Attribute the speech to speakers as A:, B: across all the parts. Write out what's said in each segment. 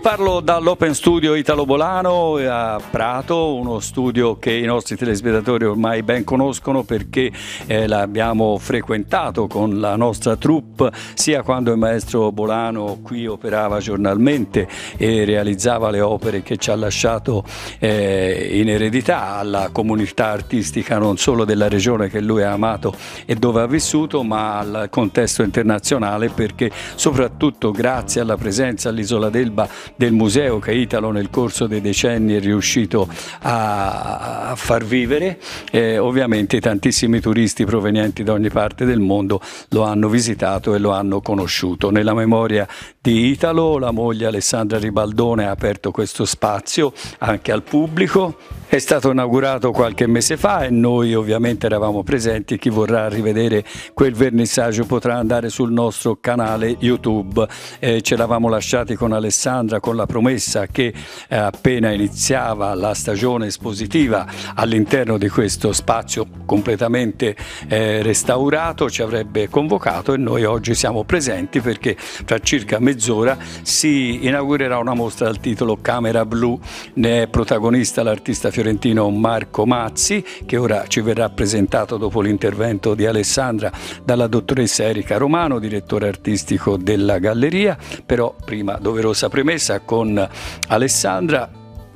A: parlo dall'Open Studio Italo Bolano eh, a Prato, uno studio che i nostri telespettatori ormai ben conoscono perché eh, l'abbiamo frequentato con la nostra troupe sia quando il maestro Bolano qui operava giornalmente e realizzava le opere che ci ha lasciato eh, in eredità alla comunità artistica non solo della regione che lui ha amato e dove ha vissuto ma al contesto internazionale perché soprattutto grazie alla presenza all'Isola d'Elba del museo che Italo nel corso dei decenni è riuscito a, far vivere. Eh, ovviamente tantissimi turisti provenienti da ogni parte del mondo lo hanno visitato e lo hanno conosciuto. Nella memoria di Italo la moglie Alessandra Ribaldone ha aperto questo spazio anche al pubblico. È stato inaugurato qualche mese fa e noi ovviamente eravamo presenti. Chi vorrà rivedere quel vernissaggio potrà andare sul nostro canale YouTube. Eh, ce l'avamo lasciati con Alessandra con la promessa che eh, appena iniziava la stagione espositiva all'interno di questo spazio completamente eh, restaurato ci avrebbe convocato e noi oggi siamo presenti perché tra circa mezz'ora si inaugurerà una mostra dal titolo Camera Blu, ne è protagonista l'artista fiorentino Marco Mazzi che ora ci verrà presentato dopo l'intervento di Alessandra dalla dottoressa Erika Romano, direttore artistico della galleria, però prima doverosa premessa con Alessandra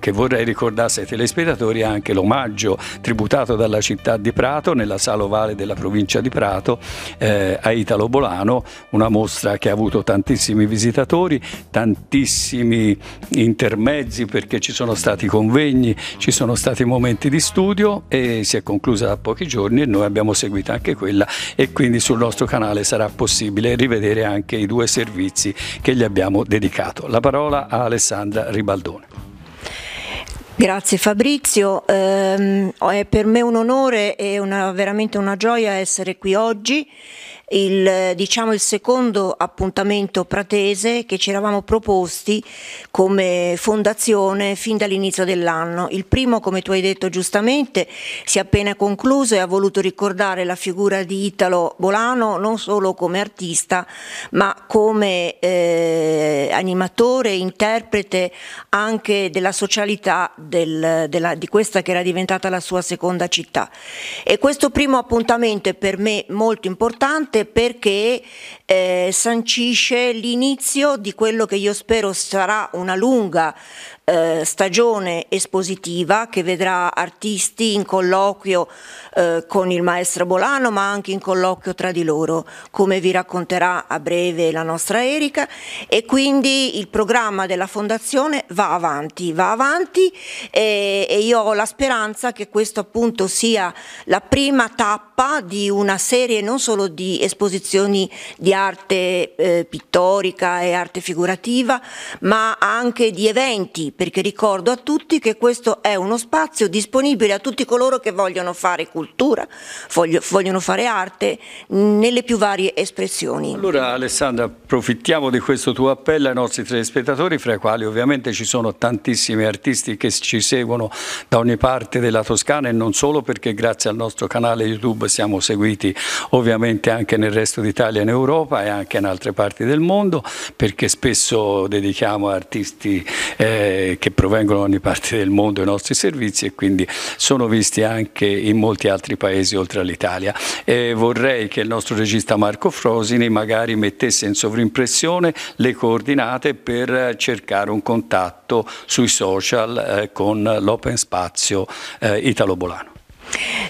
A: che vorrei ricordasse ai telespettatori anche l'omaggio tributato dalla città di Prato, nella sala ovale della provincia di Prato, eh, a Italo Bolano, una mostra che ha avuto tantissimi visitatori, tantissimi intermezzi perché ci sono stati convegni, ci sono stati momenti di studio e si è conclusa da pochi giorni e noi abbiamo seguito anche quella e quindi sul nostro canale sarà possibile rivedere anche i due servizi che gli abbiamo dedicato. La parola a Alessandra Ribaldone.
B: Grazie Fabrizio, eh, è per me un onore e una, veramente una gioia essere qui oggi il, diciamo, il secondo appuntamento pratese che ci eravamo proposti come fondazione fin dall'inizio dell'anno. Il primo, come tu hai detto giustamente, si è appena concluso e ha voluto ricordare la figura di Italo Bolano non solo come artista ma come eh, animatore, interprete anche della socialità del, della, di questa che era diventata la sua seconda città. E questo primo appuntamento è per me molto importante perché eh, sancisce l'inizio di quello che io spero sarà una lunga eh, stagione espositiva che vedrà artisti in colloquio eh, con il maestro Bolano ma anche in colloquio tra di loro, come vi racconterà a breve la nostra Erika e quindi il programma della fondazione va avanti, va avanti e, e io ho la speranza che questo appunto sia la prima tappa di una serie non solo di esposizioni di arte eh, pittorica e arte figurativa ma anche di eventi perché ricordo a tutti che questo è uno spazio disponibile a tutti coloro che vogliono fare cultura, vogliono fare arte nelle più varie espressioni.
A: Allora Alessandra, approfittiamo di questo tuo appello ai nostri telespettatori, fra i quali ovviamente ci sono tantissimi artisti che ci seguono da ogni parte della Toscana e non solo perché grazie al nostro canale YouTube siamo seguiti ovviamente anche nel resto d'Italia in Europa e anche in altre parti del mondo perché spesso dedichiamo a artisti eh, che provengono da ogni parte del mondo i nostri servizi e quindi sono visti anche in molti altri paesi oltre all'Italia. Eh, vorrei che il nostro regista Marco Frosini magari mettesse in sovrimpressione le coordinate per cercare un contatto sui social eh, con l'Open Spazio eh, Italo Bolano.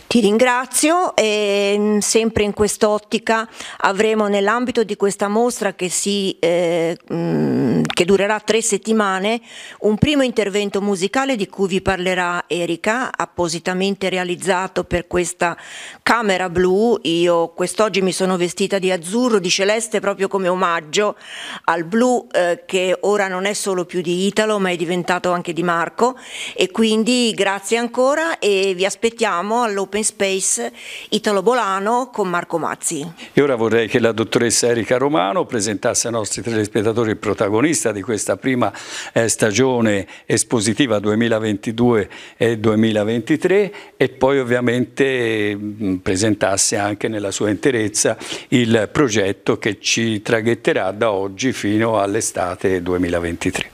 B: Ti ringrazio e sempre in quest'ottica avremo nell'ambito di questa mostra che, si, eh, che, durerà tre settimane un primo intervento musicale di cui vi parlerà Erika, appositamente realizzato per questa camera blu. Io quest'oggi mi sono vestita di azzurro, di celeste proprio come omaggio al blu eh, che ora non è solo più di Italo ma è diventato anche di Marco e quindi grazie ancora e vi aspettiamo siamo all'Open Space Italo Bolano con Marco Mazzi.
A: E ora vorrei che la dottoressa Erika Romano presentasse ai nostri telespettatori il protagonista di questa prima eh, stagione espositiva 2022 e 2023 e poi ovviamente mm, presentasse anche nella sua interezza il progetto che ci traghetterà da oggi fino all'estate 2023.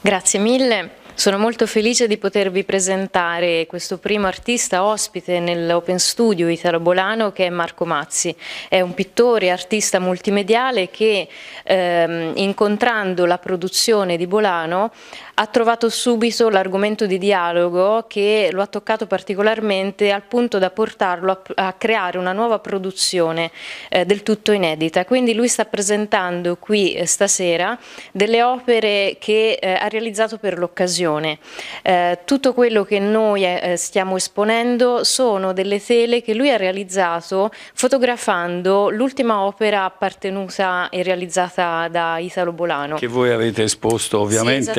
C: Grazie mille. Sono molto felice di potervi presentare questo primo artista ospite nell'Open Studio italo-bolano che è Marco Mazzi. È un pittore e artista multimediale che ehm, incontrando la produzione di Bolano ha trovato subito l'argomento di dialogo che lo ha toccato particolarmente al punto da portarlo a, a creare una nuova produzione eh, del tutto inedita. Quindi lui sta presentando qui eh, stasera delle opere che eh, ha realizzato per l'occasione televisione. Eh, tutto quello che noi eh, stiamo esponendo sono delle tele che lui ha realizzato fotografando l'ultima opera appartenuta e realizzata da Italo Bolano. Che
A: voi avete esposto ovviamente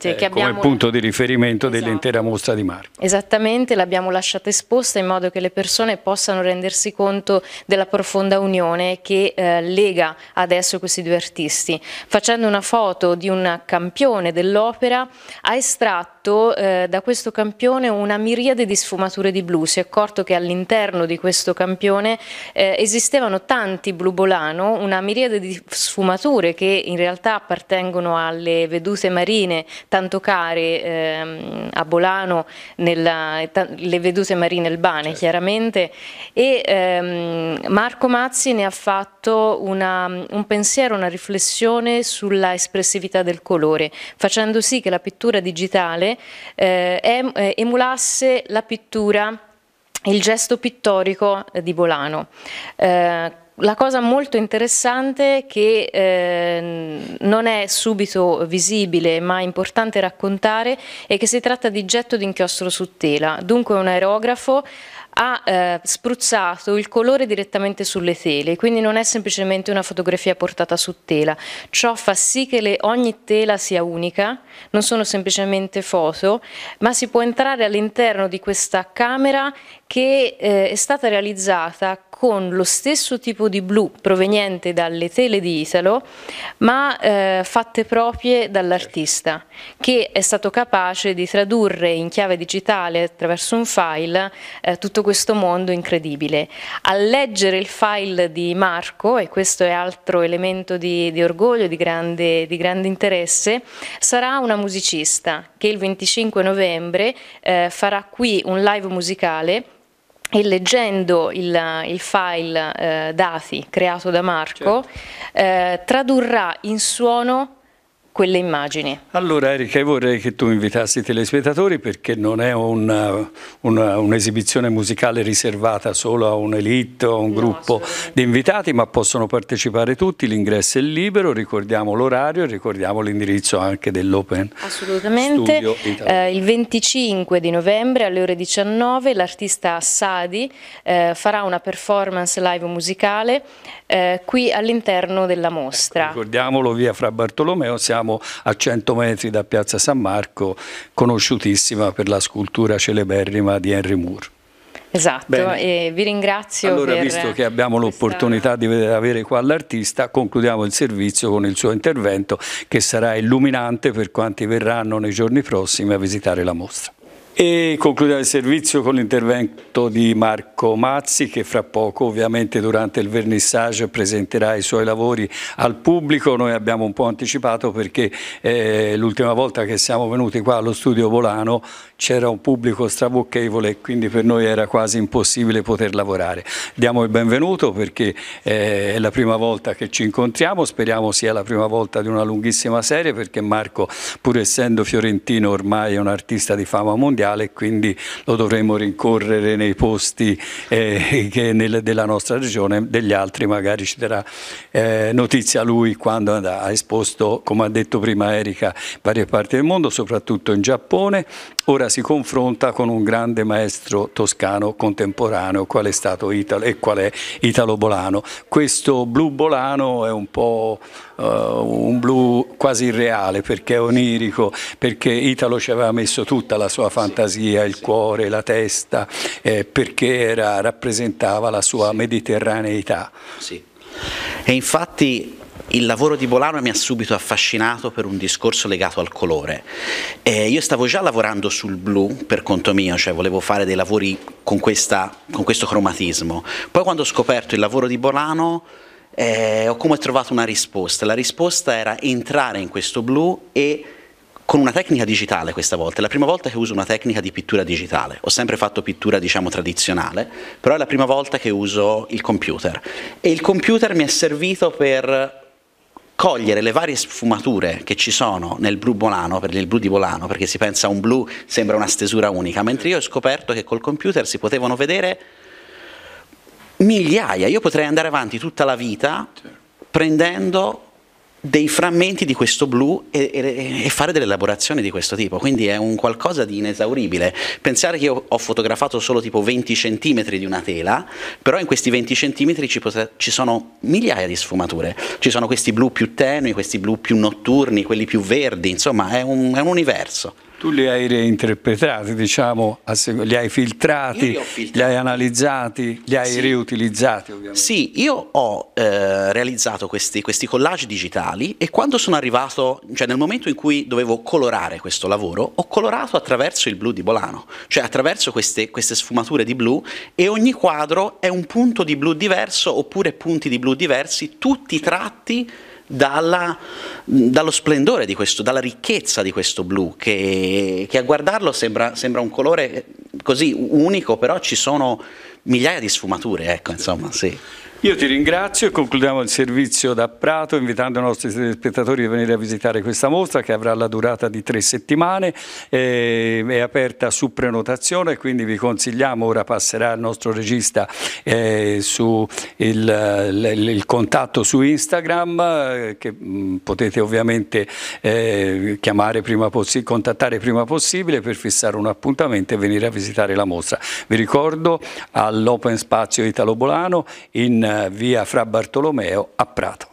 C: sì, eh, che abbiamo... come punto
A: di riferimento esatto. dell'intera mostra di Marco.
C: Esattamente, l'abbiamo lasciata esposta in modo che le persone possano rendersi conto della profonda unione che eh, lega adesso questi due artisti. Facendo una foto di un campione dell'opera, ha estratto fatto eh, da questo campione una miriade di sfumature di blu, si è accorto che all'interno di questo campione eh, esistevano tanti blu bolano, una miriade di sfumature che in realtà appartengono alle vedute marine tanto care ehm, a Bolano, nella, le vedute marine albane certo. chiaramente, e ehm, Marco Mazzi ne ha fatto una, un pensiero, una riflessione sulla espressività del colore, facendo sì che la pittura digitale eh, em eh, emulasse la pittura il gesto pittorico eh, di Bolano. Eh, la cosa molto interessante che eh, non è subito visibile ma importante raccontare è che si tratta di getto d'inchiostro su tela, dunque un aerografo ha eh, spruzzato il colore direttamente sulle tele, quindi non è semplicemente una fotografia portata su tela. Ciò fa sì che le, ogni tela sia unica, non sono semplicemente foto, ma si può entrare all'interno di questa camera che eh, è stata realizzata con lo stesso tipo di blu proveniente dalle tele di Italo, ma eh, fatte proprie dall'artista, che è stato capace di tradurre in chiave digitale attraverso un file eh, tutto questo mondo incredibile. A leggere il file di Marco, e questo è altro elemento di, di orgoglio, di grande, di grande, interesse, sarà una musicista che il 25 novembre eh, farà qui un live musicale e leggendo il, il file eh, dati creato da Marco, certo. eh, tradurrà in suono quelle immagini.
A: Allora Erika, vorrei che tu invitassi i telespettatori perché non è un'esibizione musicale riservata solo a un'elite o a un no, gruppo di invitati, ma possono partecipare tutti, l'ingresso è libero, ricordiamo l'orario e ricordiamo l'indirizzo anche dell'Open.
C: Assolutamente, eh, il 25 di novembre alle ore 19 l'artista Sadi eh, farà una performance live musicale eh, qui all'interno della mostra. Ecco,
A: ricordiamolo via Fra Bartolomeo, siamo siamo a 100 metri da Piazza San Marco, conosciutissima per la scultura celeberrima di Henry Moore. Esatto,
C: e vi ringrazio. Allora, visto
A: che abbiamo questa... l'opportunità di avere qua l'artista, concludiamo il servizio con il suo intervento che sarà illuminante per quanti verranno nei giorni prossimi a visitare la mostra. E concludiamo il servizio con l'intervento di Marco Mazzi che fra poco ovviamente durante il vernissage presenterà i suoi lavori al pubblico. Noi abbiamo un po' anticipato perché eh, l'ultima volta che siamo venuti qua allo studio Volano c'era un pubblico strabocchevole e quindi per noi era quasi impossibile poter lavorare. Diamo il benvenuto perché eh, è la prima volta che ci incontriamo, speriamo sia la prima volta di una lunghissima serie perché Marco pur essendo fiorentino ormai è un artista di fama mondiale mondiale e quindi lo dovremo rincorrere nei posti eh, nel, della nostra regione, degli altri magari ci darà eh, notizia lui quando ha esposto, come ha detto prima Erika, varie parti del mondo, soprattutto in Giappone, ora si confronta con un grande maestro toscano contemporaneo, qual è stato Italo e qual è Italo Bolano. Questo blu Bolano è un po' uh, un blu quasi irreale perché è onirico, perché Italo ci aveva messo tutta la sua fantasia, il cuore, la
D: testa, eh, perché era, rappresentava la sua mediterraneità. E infatti il lavoro di Bolano mi ha subito affascinato per un discorso legato al colore. Eh, io stavo già lavorando sul blu per conto mio, cioè volevo fare dei lavori con, questa, con questo cromatismo. Poi quando ho scoperto il lavoro di Bolano eh, ho come trovato una risposta. La risposta era entrare in questo blu e con una tecnica digitale questa volta, è la prima volta che uso una tecnica di pittura digitale, ho sempre fatto pittura diciamo tradizionale, però è la prima volta che uso il computer e il computer mi è servito per cogliere le varie sfumature che ci sono nel blu bolano, per il blu di volano, perché si pensa a un blu, sembra una stesura unica, mentre io ho scoperto che col computer si potevano vedere migliaia, io potrei andare avanti tutta la vita prendendo dei frammenti di questo blu e, e, e, fare delle elaborazioni di questo tipo, quindi è un qualcosa di inesauribile. Pensare che io ho fotografato solo tipo 20 cm di una tela, però in questi 20 cm ci, potre, ci sono migliaia di sfumature, ci sono questi blu più tenui, questi blu più notturni, quelli più verdi, insomma è un, è un universo
A: tu li hai reinterpretati, diciamo, li hai
D: filtrati, li, li, hai analizzati, li hai sì. riutilizzati ovviamente. Sì, io ho eh, realizzato questi, questi, collage digitali e quando sono arrivato, cioè nel momento in cui dovevo colorare questo lavoro, ho colorato attraverso il blu di Bolano, cioè attraverso queste, queste sfumature di blu e ogni quadro è un punto di blu diverso oppure punti di blu diversi, tutti tratti dalla, dallo splendore di questo, dalla ricchezza di questo blu, che, che a guardarlo sembra, sembra, un colore così unico, però ci sono migliaia di sfumature, ecco, insomma, sì.
A: Io ti ringrazio e concludiamo il servizio da Prato invitando i nostri spettatori a venire a visitare questa mostra che avrà la durata di tre settimane, eh, è aperta su prenotazione quindi vi consigliamo, ora passerà il nostro regista eh, su il, il, il, contatto su Instagram eh, che mm, potete ovviamente eh, chiamare prima contattare prima possibile per fissare un appuntamento e venire a visitare la mostra. Vi ricordo all'Open Spazio Italo Bolano in via Fra Bartolomeo a Prato.